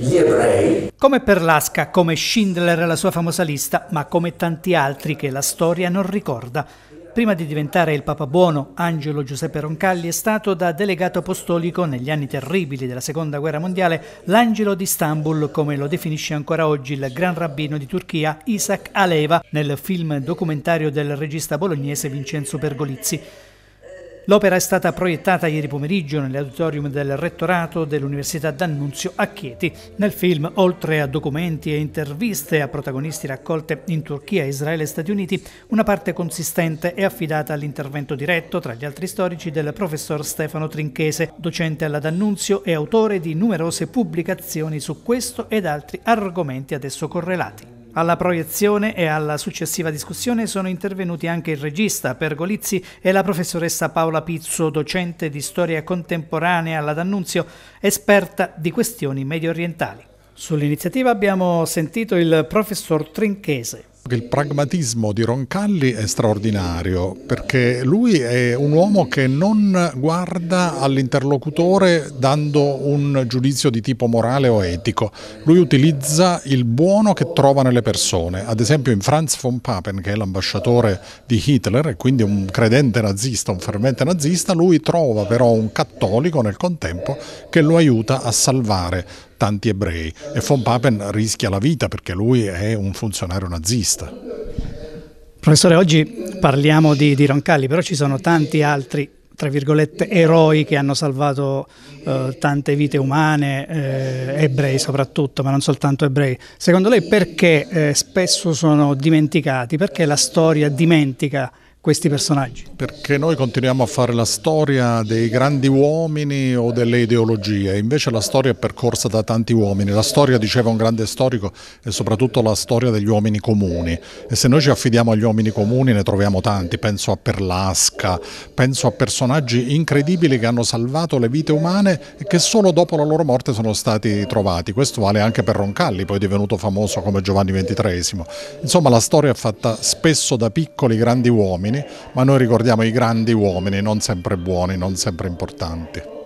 gli ebrei. Come Perlasca, come Schindler e la sua famosa lista, ma come tanti altri che la storia non ricorda. Prima di diventare il Papa Buono, Angelo Giuseppe Roncalli è stato da delegato apostolico negli anni terribili della Seconda Guerra Mondiale l'Angelo di Istanbul, come lo definisce ancora oggi il gran rabbino di Turchia Isaac Aleva nel film documentario del regista bolognese Vincenzo Pergolizzi. L'opera è stata proiettata ieri pomeriggio nell'auditorium del rettorato dell'Università d'Annunzio a Chieti. Nel film, oltre a documenti e interviste a protagonisti raccolte in Turchia, Israele e Stati Uniti, una parte consistente è affidata all'intervento diretto, tra gli altri storici, del professor Stefano Trinchese, docente alla D'Annunzio e autore di numerose pubblicazioni su questo ed altri argomenti ad esso correlati. Alla proiezione e alla successiva discussione sono intervenuti anche il regista Pergolizzi e la professoressa Paola Pizzo, docente di storia contemporanea alla D'Annunzio, esperta di questioni medio orientali. Sull'iniziativa abbiamo sentito il professor Trinchese il pragmatismo di Roncalli è straordinario perché lui è un uomo che non guarda all'interlocutore dando un giudizio di tipo morale o etico. Lui utilizza il buono che trova nelle persone. Ad esempio in Franz von Papen, che è l'ambasciatore di Hitler e quindi un credente nazista, un fervente nazista, lui trova però un cattolico nel contempo che lo aiuta a salvare tanti ebrei e von Papen rischia la vita perché lui è un funzionario nazista. Professore, oggi parliamo di, di Roncalli, però ci sono tanti altri tra virgolette, eroi che hanno salvato eh, tante vite umane, eh, ebrei soprattutto, ma non soltanto ebrei. Secondo lei perché eh, spesso sono dimenticati? Perché la storia dimentica questi personaggi? Perché noi continuiamo a fare la storia dei grandi uomini o delle ideologie, invece la storia è percorsa da tanti uomini, la storia, diceva un grande storico, è soprattutto la storia degli uomini comuni e se noi ci affidiamo agli uomini comuni ne troviamo tanti, penso a Perlasca, penso a personaggi incredibili che hanno salvato le vite umane e che solo dopo la loro morte sono stati trovati, questo vale anche per Roncalli, poi divenuto famoso come Giovanni XXIII. Insomma la storia è fatta spesso da piccoli grandi uomini ma noi ricordiamo i grandi uomini, non sempre buoni, non sempre importanti.